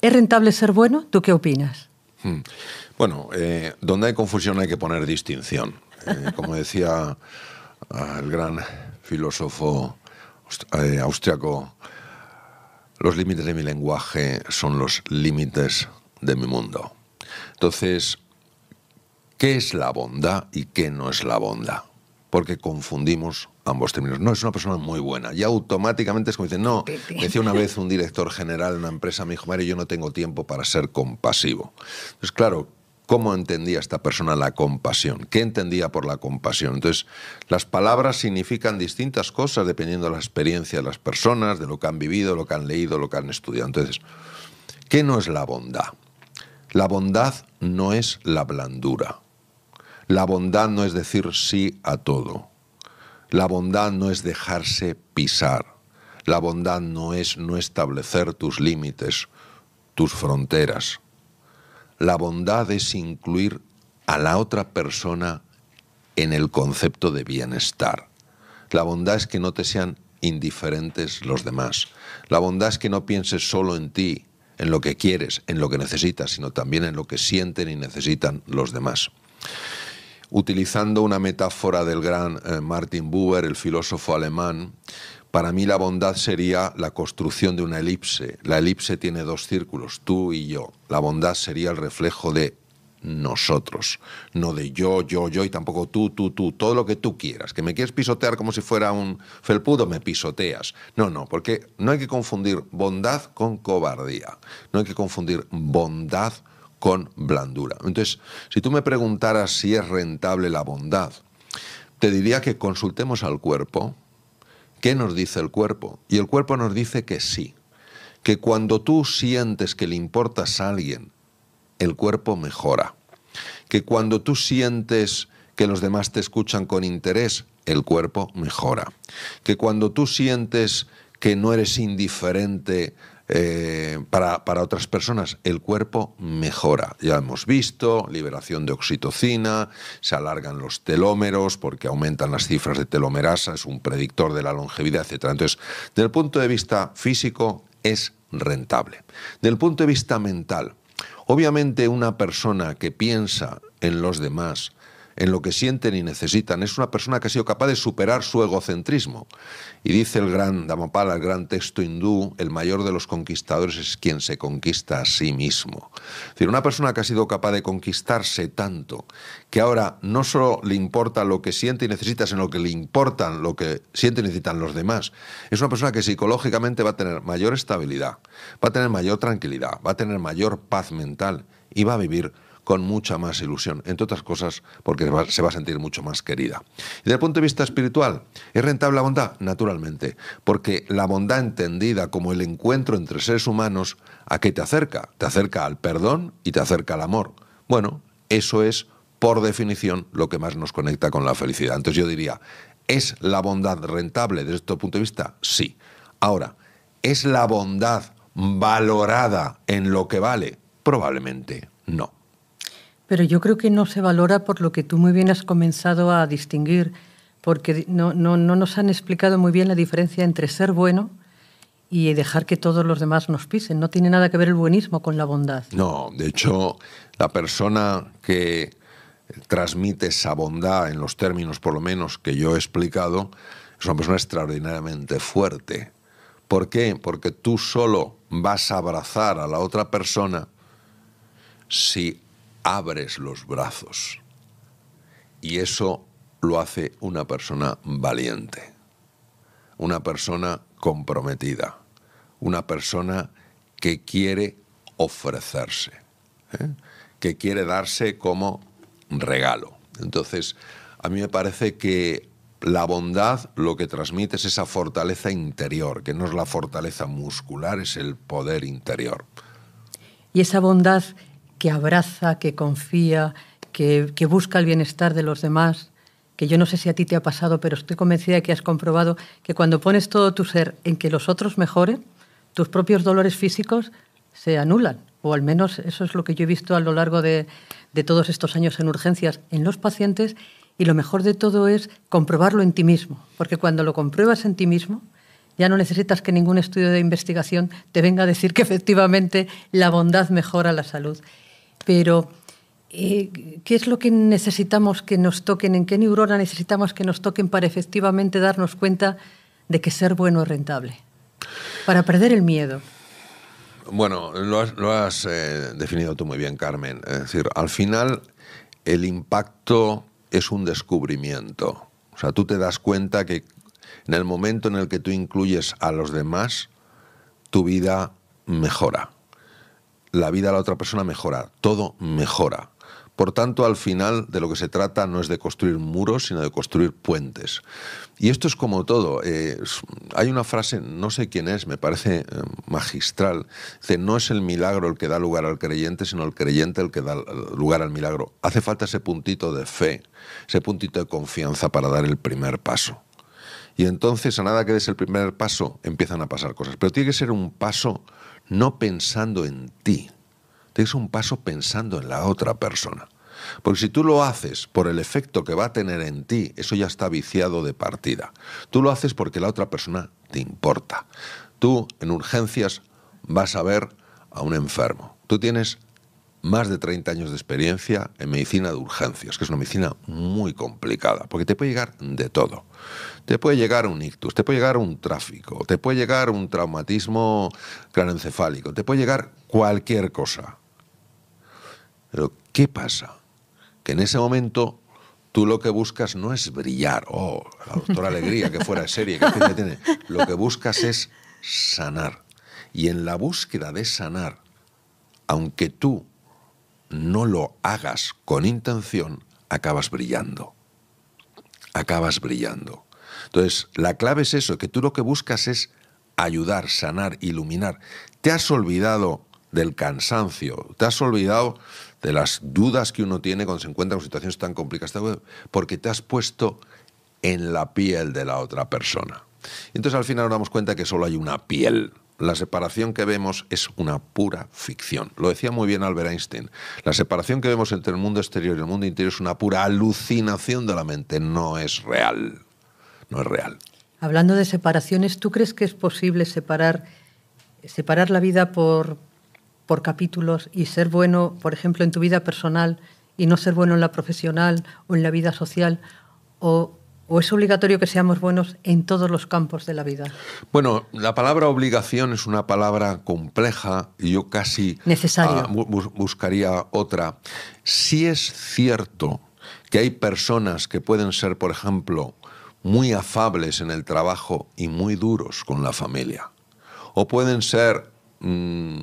¿Es rentable ser bueno? ¿Tú qué opinas? Hmm. Bueno, eh, donde hay confusión hay que poner distinción. Eh, como decía ah, el gran filósofo eh, austriaco, los límites de mi lenguaje son los límites de mi mundo. Entonces, ¿qué es la bondad y qué no es la bondad? Porque confundimos ambos términos. No, es una persona muy buena. Y automáticamente es como dicen, no, decía una vez un director general de una empresa, me dijo, Mario, yo no tengo tiempo para ser compasivo. Entonces, claro, ¿cómo entendía esta persona la compasión? ¿Qué entendía por la compasión? Entonces, las palabras significan distintas cosas dependiendo de la experiencia de las personas, de lo que han vivido, lo que han leído, lo que han estudiado. Entonces, ¿qué no es la bondad? La bondad no es la blandura. La bondad no es decir sí a todo. La bondad no es dejarse pisar. La bondad no es no establecer tus límites, tus fronteras. La bondad es incluir a la otra persona en el concepto de bienestar. La bondad es que no te sean indiferentes los demás. La bondad es que no pienses solo en ti, en lo que quieres, en lo que necesitas, sino también en lo que sienten y necesitan los demás utilizando una metáfora del gran eh, Martin Buber, el filósofo alemán, para mí la bondad sería la construcción de una elipse. La elipse tiene dos círculos, tú y yo. La bondad sería el reflejo de nosotros, no de yo, yo, yo y tampoco tú, tú, tú, todo lo que tú quieras. Que me quieres pisotear como si fuera un felpudo, me pisoteas. No, no, porque no hay que confundir bondad con cobardía. No hay que confundir bondad con con blandura. Entonces, si tú me preguntaras si es rentable la bondad, te diría que consultemos al cuerpo. ¿Qué nos dice el cuerpo? Y el cuerpo nos dice que sí, que cuando tú sientes que le importas a alguien, el cuerpo mejora, que cuando tú sientes que los demás te escuchan con interés, el cuerpo mejora, que cuando tú sientes que no eres indiferente eh, para, para, otras personas, el cuerpo mejora. Ya hemos visto, liberación de oxitocina, se alargan los telómeros porque aumentan las cifras de telomerasa, es un predictor de la longevidad, etc. Entonces, desde el punto de vista físico, es rentable. Del punto de vista mental, obviamente una persona que piensa en los demás, en lo que sienten y necesitan. Es una persona que ha sido capaz de superar su egocentrismo. Y dice el gran Damapala, el gran texto hindú, el mayor de los conquistadores es quien se conquista a sí mismo. Es decir, una persona que ha sido capaz de conquistarse tanto que ahora no solo le importa lo que siente y necesita, sino que le importan lo que sienten y necesitan los demás. Es una persona que psicológicamente va a tener mayor estabilidad, va a tener mayor tranquilidad, va a tener mayor paz mental y va a vivir con mucha más ilusión, entre otras cosas porque se va a sentir mucho más querida. Y desde el punto de vista espiritual, ¿es rentable la bondad? Naturalmente, porque la bondad entendida como el encuentro entre seres humanos, ¿a qué te acerca? Te acerca al perdón y te acerca al amor. Bueno, eso es, por definición, lo que más nos conecta con la felicidad. Entonces yo diría, ¿es la bondad rentable desde este punto de vista? Sí. Ahora, ¿es la bondad valorada en lo que vale? Probablemente no. Pero yo creo que no se valora por lo que tú muy bien has comenzado a distinguir, porque no, no, no nos han explicado muy bien la diferencia entre ser bueno y dejar que todos los demás nos pisen. No tiene nada que ver el buenismo con la bondad. No, de hecho, la persona que transmite esa bondad en los términos, por lo menos, que yo he explicado, es una persona extraordinariamente fuerte. ¿Por qué? Porque tú solo vas a abrazar a la otra persona si abres los brazos. Y eso lo hace una persona valiente, una persona comprometida, una persona que quiere ofrecerse, ¿eh? que quiere darse como regalo. Entonces, a mí me parece que la bondad lo que transmite es esa fortaleza interior, que no es la fortaleza muscular, es el poder interior. Y esa bondad que abraza, que confía, que, busca el bienestar de los demás, que yo no sé si a ti te ha pasado, pero estoy convencida de que has comprobado que cuando pones todo tu ser en que los otros mejoren, tus propios dolores físicos se anulan, o al menos eso es lo que yo he visto a lo largo de, de todos estos años en urgencias en los pacientes, y lo mejor de todo es comprobarlo en ti mismo, porque cuando lo compruebas en ti mismo, ya no necesitas que ningún estudio de investigación te venga a decir que efectivamente la bondad mejora la salud pero eh, ¿qué es lo que necesitamos que nos toquen? ¿En qué neurona necesitamos que nos toquen para efectivamente darnos cuenta de que ser bueno es rentable? Para perder el miedo. Bueno, lo has, eh, definido tú muy bien, Carmen. Es decir, al final el impacto es un descubrimiento. O sea, tú te das cuenta que en el momento en el que tú incluyes a los demás, tu vida mejora la vida de la otra persona mejora, todo mejora. Por tanto, al final de lo que se trata no es de construir muros, sino de construir puentes. Y esto es como todo. Eh, hay una frase, no sé quién es, me parece eh, magistral. Dice, no es el milagro el que da lugar al creyente, sino el creyente el que da lugar al milagro. Hace falta ese puntito de fe, ese puntito de confianza para dar el primer paso. Y entonces, a nada que des el primer paso, empiezan a pasar cosas. Pero tiene que ser un paso no pensando en ti. Tienes un paso pensando en la otra persona. Porque si tú lo haces por el efecto que va a tener en ti, eso ya está viciado de partida. Tú lo haces porque la otra persona te importa. Tú en urgencias vas a ver a un enfermo. Tú tienes más de 30 años de experiencia en medicina de urgencias, que es una medicina muy complicada, porque te puede llegar de todo. Te puede llegar un ictus, te puede llegar un tráfico, te puede llegar un traumatismo craneoencefálico te puede llegar cualquier cosa. Pero ¿qué pasa? Que en ese momento tú lo que buscas no es brillar, o oh, la doctora Alegría, que fuera de serie, que tiene, tiene. Lo que buscas es sanar. Y en la búsqueda de sanar, aunque tú no lo hagas con intención, acabas brillando. Acabas brillando. Entonces, la clave es eso, que tú lo que buscas es ayudar, sanar, iluminar. Te has olvidado del cansancio, te has olvidado de las dudas que uno tiene cuando se encuentra en situaciones tan complicadas, porque te has puesto en la piel de la otra persona. Entonces al final nos damos cuenta que solo hay una piel la separación que vemos es una pura ficción. Lo decía muy bien Albert Einstein. La separación que vemos entre el mundo exterior y el mundo interior es una pura alucinación de la mente. No es real. No es real. Hablando de separaciones, ¿tú crees que es posible separar, separar la vida por, por capítulos y ser bueno, por ejemplo, en tu vida personal y no ser bueno en la profesional o en la vida social? ¿O ¿O es obligatorio que seamos buenos en todos los campos de la vida? Bueno, la palabra obligación es una palabra compleja y yo casi ah, buscaría otra. Si es cierto que hay personas que pueden ser, por ejemplo, muy afables en el trabajo y muy duros con la familia, o pueden ser mm,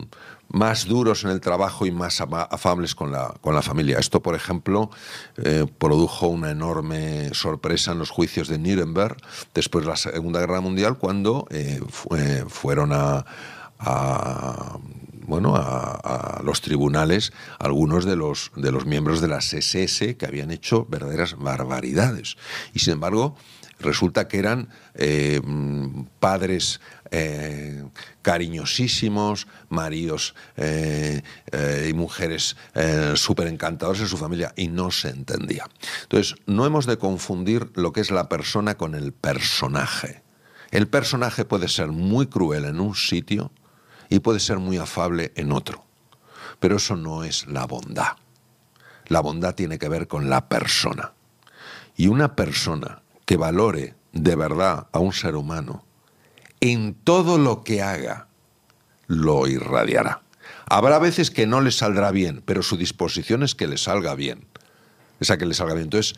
más duros en el trabajo y más afables con la, con la familia. Esto, por ejemplo, eh, produjo una enorme sorpresa en los juicios de Nuremberg después de la Segunda Guerra Mundial, cuando eh, eh, fueron a, bueno, a, a, los tribunales algunos de los, de los miembros de la SS que habían hecho verdaderas barbaridades. Y sin embargo, Resulta que eran eh, padres eh, cariñosísimos, maridos eh, y mujeres súper encantadores en su familia y no se entendía. Entonces, no hemos de confundir lo que es la persona con el personaje. El personaje puede ser muy cruel en un sitio y puede ser muy afable en otro, pero eso no es la bondad. La bondad tiene que ver con la persona. Y una persona que valore de verdad a un ser humano, en todo lo que haga, lo irradiará. Habrá veces que no le saldrá bien, pero su disposición es que le salga bien. Esa que le salga bien. Entonces,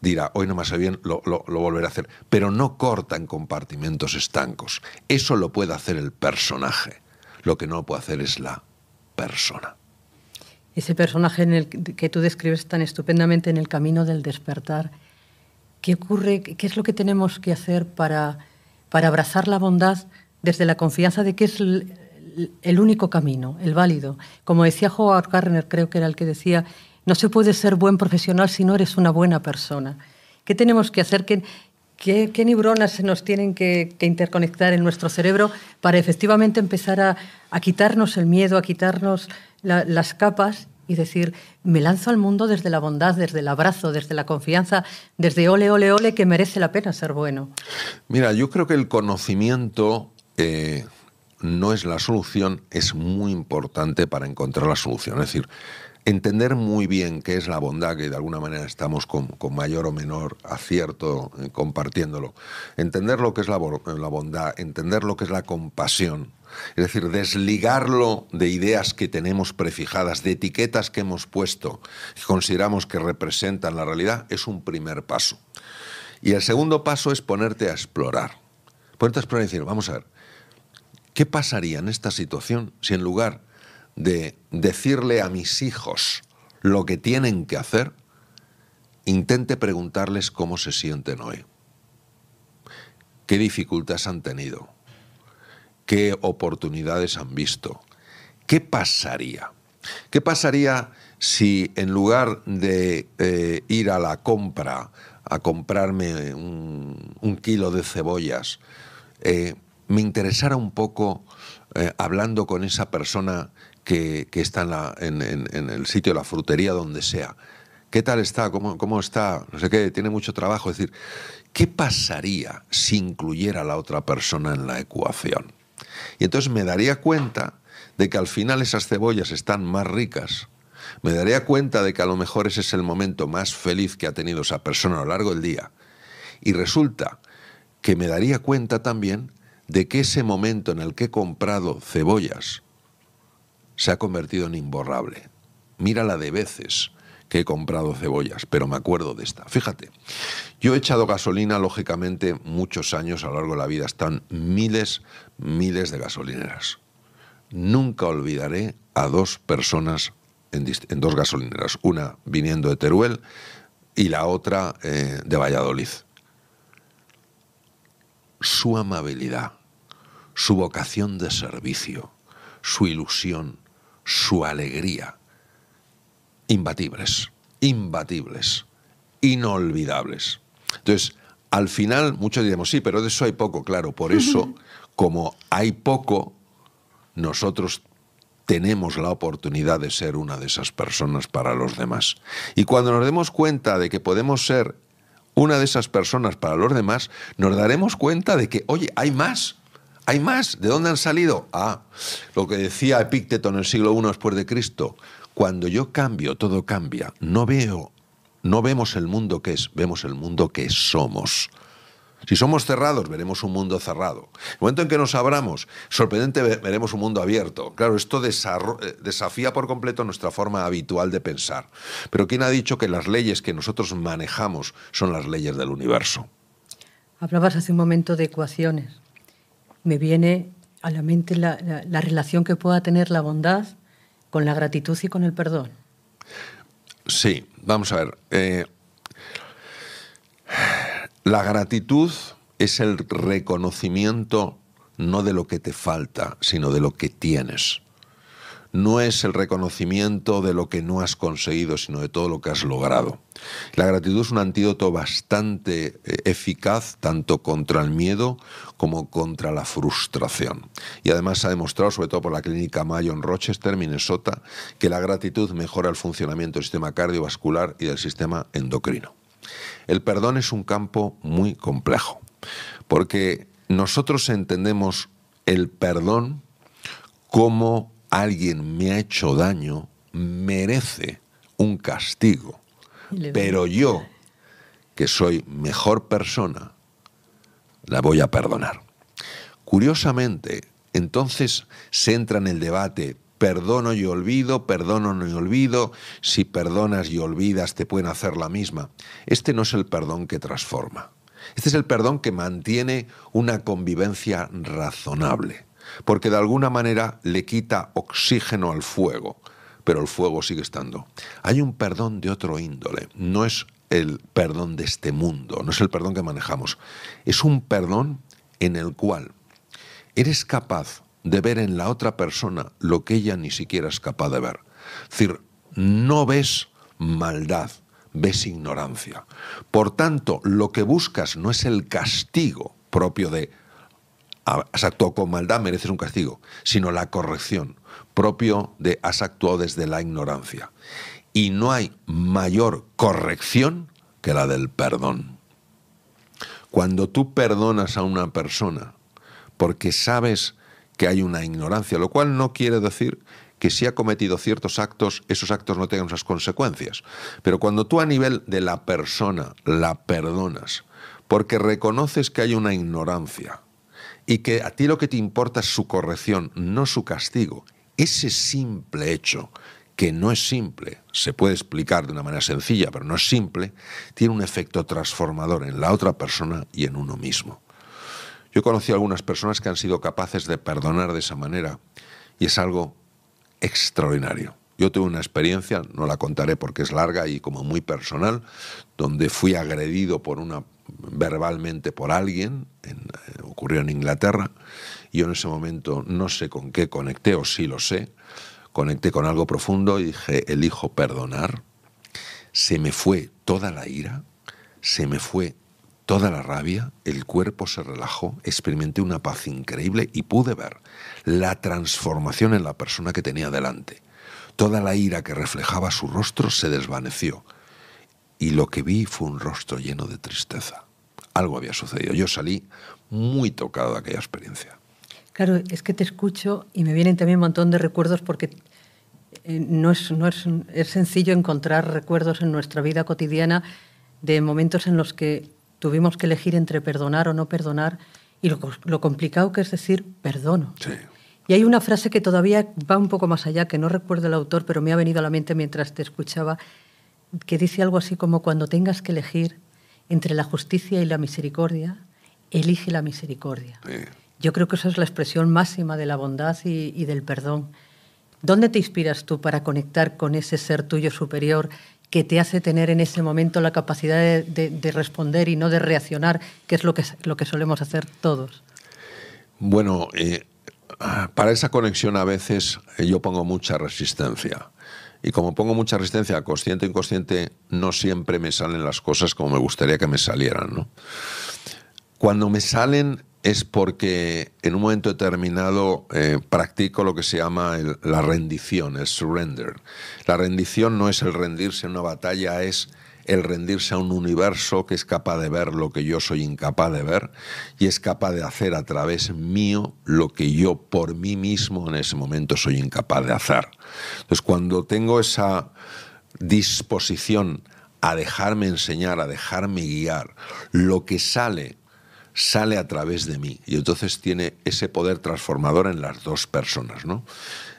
dirá, hoy no me sale bien, lo, volveré a hacer. Pero no corta en compartimentos estancos. Eso lo puede hacer el personaje. Lo que no lo puede hacer es la persona. Ese personaje el que tú describes tan estupendamente en el camino del despertar ¿Qué ocurre? ¿Qué es lo que tenemos que hacer para, para abrazar la bondad desde la confianza de que es el, único camino, el válido? Como decía Howard Gardner, creo que era el que decía, no se puede ser buen profesional si no eres una buena persona. ¿Qué tenemos que hacer? ¿Qué, qué, neuronas se nos tienen que, interconectar en nuestro cerebro para efectivamente empezar a, quitarnos el miedo, a quitarnos las capas y decir, me lanzo al mundo desde la bondad, desde el abrazo, desde la confianza, desde ole, ole, ole, que merece la pena ser bueno. Mira, yo creo que el conocimiento eh, no es la solución, es muy importante para encontrar la solución. Es decir, entender muy bien qué es la bondad, que de alguna manera estamos con, mayor o menor acierto eh, compartiéndolo, entender lo que es la, bondad, entender lo que es la compasión, es decir, desligarlo de ideas que tenemos prefijadas, de etiquetas que hemos puesto, que consideramos que representan la realidad, es un primer paso. Y el segundo paso es ponerte a explorar. Ponerte a explorar y decir, vamos a ver, ¿qué pasaría en esta situación si en lugar de decirle a mis hijos lo que tienen que hacer, intente preguntarles cómo se sienten hoy? ¿Qué dificultades han tenido? qué oportunidades han visto. ¿Qué pasaría? ¿Qué pasaría si en lugar de eh, ir a la compra a comprarme un, kilo de cebollas, eh, me interesara un poco eh, hablando con esa persona que, está en, el sitio, de la frutería, donde sea? ¿Qué tal está? ¿Cómo, ¿Cómo está? No sé qué, tiene mucho trabajo. Es decir, ¿qué pasaría si incluyera a la otra persona en la ecuación? Y entonces me daría cuenta de que al final esas cebollas están más ricas. Me daría cuenta de que a lo mejor ese es el momento más feliz que ha tenido esa persona a lo largo del día. Y resulta que me daría cuenta también de que ese momento en el que he comprado cebollas se ha convertido en imborrable. Mírala de veces que he comprado cebollas, pero me acuerdo de esta. Fíjate, yo he echado gasolina, lógicamente, muchos años a lo largo de la vida. Están miles, miles de gasolineras. Nunca olvidaré a dos personas en, dos gasolineras, una viniendo de Teruel y la otra eh, de Valladolid. Su amabilidad, su vocación de servicio, su ilusión, su alegría, imbatibles, imbatibles, inolvidables. Entonces, al final muchos diremos, sí, pero de eso hay poco, claro, por eso, como hay poco, nosotros tenemos la oportunidad de ser una de esas personas para los demás. Y cuando nos demos cuenta de que podemos ser una de esas personas para los demás, nos daremos cuenta de que, oye, hay más. Hay más. ¿De dónde han salido? Ah, lo que decía Epícteto en el siglo I después de Cristo. Cuando yo cambio, todo cambia. No veo, no vemos el mundo que es, vemos el mundo que somos. Si somos cerrados, veremos un mundo cerrado. En el momento en que nos abramos, sorprendente, veremos un mundo abierto. Claro, esto eh, desafía por completo nuestra forma habitual de pensar. Pero ¿quién ha dicho que las leyes que nosotros manejamos son las leyes del universo? Hablabas hace un momento de ecuaciones. Me viene a la mente la, la relación que pueda tener la bondad con la gratitud y con el perdón. Sí, vamos a ver. Eh, la gratitud es el reconocimiento no de lo que te falta, sino de lo que tienes no es el reconocimiento de lo que no has conseguido, sino de todo lo que has logrado. La gratitud es un antídoto bastante eh, eficaz tanto contra el miedo como contra la frustración. Y además se ha demostrado, sobre todo por la clínica Mayo en Rochester, Minnesota, que la gratitud mejora el funcionamiento del sistema cardiovascular y del sistema endocrino. El perdón es un campo muy complejo, porque nosotros entendemos el perdón como alguien me ha hecho daño, merece un castigo. Pero yo, que soy mejor persona, la voy a perdonar. Curiosamente, entonces se entra en el debate, perdono y olvido, perdono y olvido, si perdonas y olvidas te pueden hacer la misma. Este no es el perdón que transforma. Este es el perdón que mantiene una convivencia razonable porque de alguna manera le quita oxígeno al fuego, pero el fuego sigue estando. Hay un perdón de otro índole, no es el perdón de este mundo, no es el perdón que manejamos, es un perdón en el cual eres capaz de ver en la otra persona lo que ella ni siquiera es capaz de ver. Es decir, no ves maldad, ves ignorancia. Por tanto, lo que buscas no es el castigo propio de has actuado con maldad, mereces un castigo, sino la corrección, propio de has actuado desde la ignorancia. Y no hay mayor corrección que la del perdón. Cuando tú perdonas a una persona porque sabes que hay una ignorancia, lo cual no quiere decir que si ha cometido ciertos actos, esos actos no tengan esas consecuencias. Pero cuando tú a nivel de la persona la perdonas, porque reconoces que hay una ignorancia, y que a ti lo que te importa es su corrección, no su castigo. Ese simple hecho, que no es simple, se puede explicar de una manera sencilla, pero no es simple, tiene un efecto transformador en la otra persona y en uno mismo. Yo conocí a algunas personas que han sido capaces de perdonar de esa manera y es algo extraordinario. Yo tuve una experiencia, no la contaré porque es larga y como muy personal, donde fui agredido por una verbalmente por alguien, eh, ocurrió en Inglaterra, yo en ese momento no sé con qué conecté, o sí lo sé, conecté con algo profundo y dije, elijo perdonar, se me fue toda la ira, se me fue toda la rabia, el cuerpo se relajó, experimenté una paz increíble y pude ver la transformación en la persona que tenía delante. Toda la ira que reflejaba su rostro se desvaneció y lo que vi fue un rostro lleno de tristeza. Algo había sucedido. Yo salí muy tocado de aquella experiencia. Claro, es que te escucho y me vienen también un montón de recuerdos porque eh, no es, no es, es sencillo encontrar recuerdos en nuestra vida cotidiana de momentos en los que tuvimos que elegir entre perdonar o no perdonar y lo, complicado que es decir perdono. Sí. Y hay una frase que todavía va un poco más allá, que no recuerdo el autor, pero me ha venido a la mente mientras te escuchaba, que dice algo así como cuando tengas que elegir entre la justicia y la misericordia, elige la misericordia. Yo creo que esa es la expresión máxima de la bondad y, del perdón. ¿Dónde te inspiras tú para conectar con ese ser tuyo superior que te hace tener en ese momento la capacidad de, responder y no de reaccionar, que es lo que, lo que solemos hacer todos? Bueno, eh, para esa conexión a veces eh, yo pongo mucha resistencia. Y como pongo mucha resistencia, consciente e inconsciente, no siempre me salen las cosas como me gustaría que me salieran. Cuando me salen es porque en un momento determinado eh, practico lo que se llama la rendición, el surrender. La rendición no es el rendirse en una batalla, es el rendirse a un universo que es capaz de ver lo que yo soy incapaz de ver y es capaz de hacer a través mío lo que yo por mí mismo en ese momento soy incapaz de hacer. Entonces, cuando tengo esa disposición a dejarme enseñar, a dejarme guiar, lo que sale sale a través de mí y entonces tiene ese poder transformador en las dos personas, ¿no?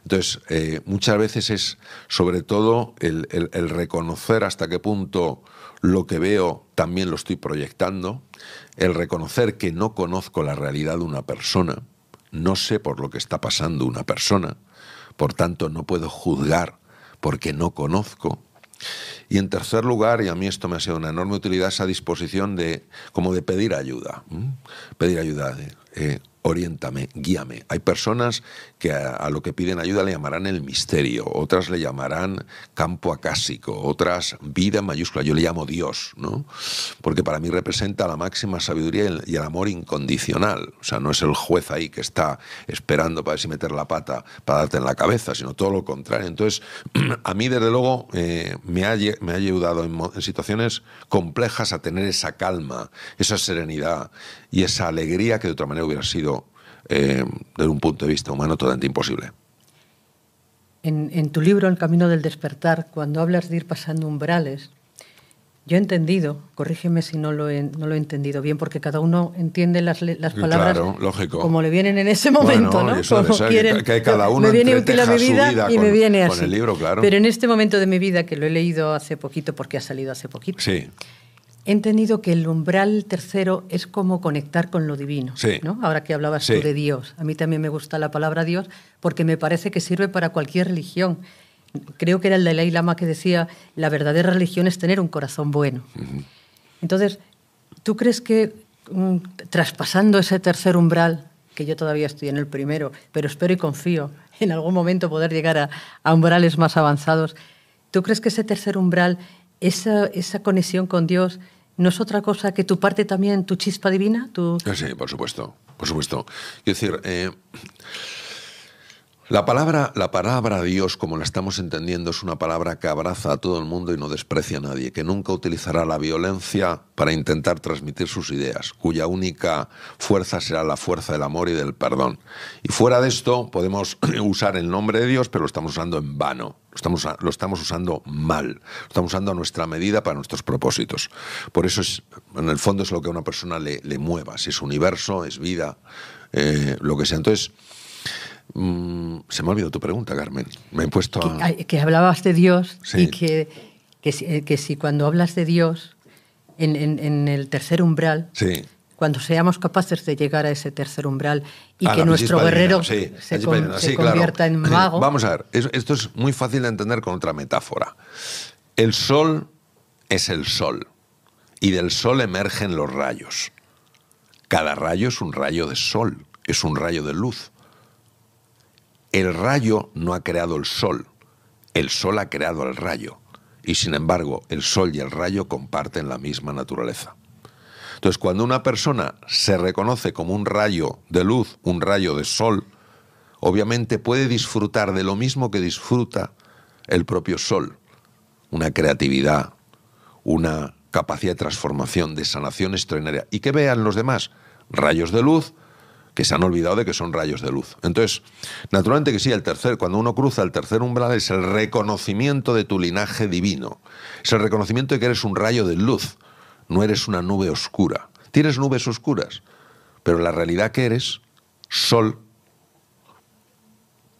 Entonces, eh, muchas veces es sobre todo el, reconocer hasta qué punto lo que veo también lo estoy proyectando, el reconocer que no conozco la realidad de una persona, no sé por lo que está pasando una persona, por tanto no puedo juzgar porque no conozco. Y en tercer lugar, y a mí esto me ha sido una enorme utilidad, esa disposición de como de pedir ayuda. Pedir ayuda. De, eh, oriéntame, guíame. Hay personas que a, lo que piden ayuda le llamarán el misterio, otras le llamarán campo acásico, otras vida mayúscula, yo le llamo Dios, ¿no? Porque para mí representa la máxima sabiduría y el, amor incondicional. O sea, no es el juez ahí que está esperando para ver si meter la pata para darte en la cabeza, sino todo lo contrario. Entonces, a mí desde luego eh, me, ha, me, ha, ayudado en situaciones complejas a tener esa calma, esa serenidad y esa alegría que de otra manera hubiera sido eh, desde un punto de vista humano totalmente imposible. En, tu libro El camino del despertar, cuando hablas de ir pasando umbrales, yo he entendido, corrígeme si no lo he, no lo he entendido bien, porque cada uno entiende las, palabras como le vienen en ese momento, bueno, ¿no? Como cada uno me viene útil a mi vida, y me viene así. claro. Pero en este momento de mi vida, que lo he leído hace poquito, porque ha salido hace poquito, sí. He entendido que el umbral tercero es como conectar con lo divino, ¿no? Ahora que hablabas tú de Dios. A mí también me gusta la palabra Dios porque me parece que sirve para cualquier religión. Creo que era el Dalai Lama que decía, la verdadera religión es tener un corazón bueno. Entonces, ¿tú crees que mm, traspasando ese tercer umbral, que yo todavía estoy en el primero, pero espero y confío en algún momento poder llegar a umbrales más avanzados, ¿tú crees que ese tercer umbral esa, esa conexión con Dios no es otra cosa que tu parte también, tu chispa divina? Tu... Ah, sí, por supuesto, por supuesto. Quiero decir, eh, la palabra, la palabra Dios, como la estamos entendiendo, es una palabra que abraza a todo el mundo y no desprecia a nadie, que nunca utilizará la violencia para intentar transmitir sus ideas, cuya única fuerza será la fuerza del amor y del perdón. Y fuera de esto, podemos usar el nombre de Dios, pero lo estamos usando en vano. Lo estamos, usando mal, lo estamos usando a nuestra medida para nuestros propósitos. Por eso, en el fondo, es lo que a una persona le, mueva, si es universo, es vida, eh, lo que sea. Entonces, Mm, se me ha olvidado tu pregunta, Carmen. Me he puesto a... que, hablabas de Dios y que, que, si cuando hablas de Dios en, el tercer umbral, cuando seamos capaces de llegar a ese tercer umbral y que nuestro guerrero se, convierta en mago. Vamos a ver, esto es muy fácil de entender con otra metáfora. El sol es el sol y del sol emergen los rayos. Cada rayo es un rayo de sol, es un rayo de luz el rayo no ha creado el sol, el sol ha creado al rayo. Y sin embargo, el sol y el rayo comparten la misma naturaleza. Entonces, cuando una persona se reconoce como un rayo de luz, un rayo de sol, obviamente puede disfrutar de lo mismo que disfruta el propio sol. Una creatividad, una capacidad de transformación, de sanación extraordinaria. Y que vean los demás rayos de luz, que se han olvidado de que son rayos de luz. Entonces, naturalmente que sí, el tercer, cuando uno cruza el tercer umbral es el reconocimiento de tu linaje divino, es el reconocimiento de que eres un rayo de luz, no eres una nube oscura. Tienes nubes oscuras, pero la realidad que eres, sol,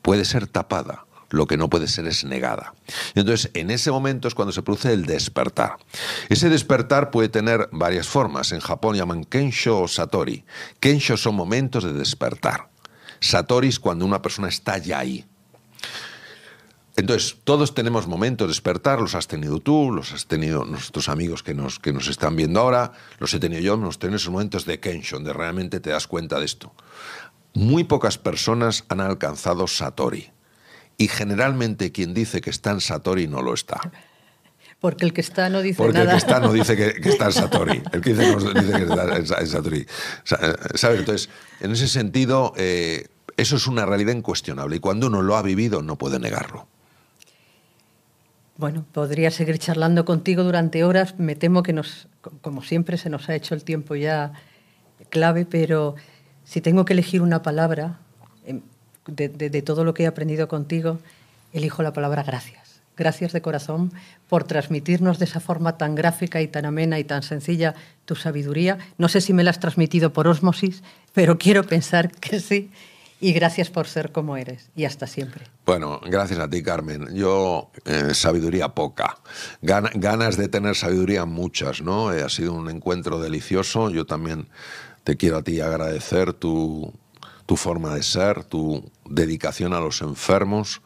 puede ser tapada lo que no puede ser es negada. Entonces, en ese momento es cuando se produce el despertar. Ese despertar puede tener varias formas. En Japón llaman kensho o satori. Kensho son momentos de despertar. Satori es cuando una persona está ya ahí. Entonces, todos tenemos momentos de despertar, los has tenido tú, los has tenido nuestros amigos que nos, que nos están viendo ahora, los he tenido yo, Nos tenemos esos momentos de Kensho, donde realmente te das cuenta de esto. Muy pocas personas han alcanzado Satori. Y generalmente quien dice que está en Satori no lo está. Porque el que está no dice nada. Porque el que está no dice que, está en Satori. El que dice, no, dice que está en Satori. ¿Sabes? Entonces, en ese sentido, eh, eso es una realidad incuestionable. Y cuando uno lo ha vivido, no puede negarlo. Bueno, podría seguir charlando contigo durante horas. Me temo que nos, como siempre, se nos ha hecho el tiempo ya clave, pero si tengo que elegir una palabra de, todo lo que he aprendido contigo, elijo la palabra gracias. Gracias de corazón por transmitirnos de esa forma tan gráfica y tan amena y tan sencilla tu sabiduría. No sé si me la has transmitido por ósmosis pero quiero pensar que sí. Y gracias por ser como eres. Y hasta siempre. Bueno, gracias a ti, Carmen. Yo, eh, sabiduría poca. ganas de tener sabiduría muchas, ¿no? Eh, ha sido un encuentro delicioso. Yo también te quiero a ti agradecer tu tu forma de ser, tu dedicación a los enfermos,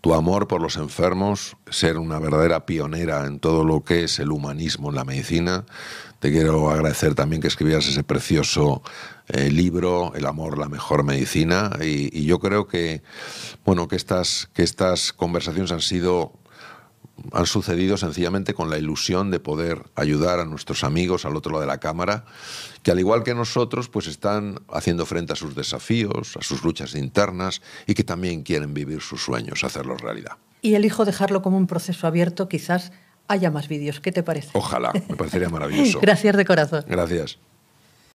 tu amor por los enfermos, ser una verdadera pionera en todo lo que es el humanismo en la medicina. Te quiero agradecer también que escribieras ese precioso eh, libro, El amor, la mejor medicina. Y, yo creo que, bueno, que estas, que estas conversaciones han sido han sucedido sencillamente con la ilusión de poder ayudar a nuestros amigos al otro lado de la cámara, que al igual que nosotros, pues están haciendo frente a sus desafíos, a sus luchas internas y que también quieren vivir sus sueños, hacerlos realidad. Y elijo dejarlo como un proceso abierto, quizás haya más vídeos. ¿Qué te parece? Ojalá, me parecería maravilloso. Gracias de corazón. Gracias.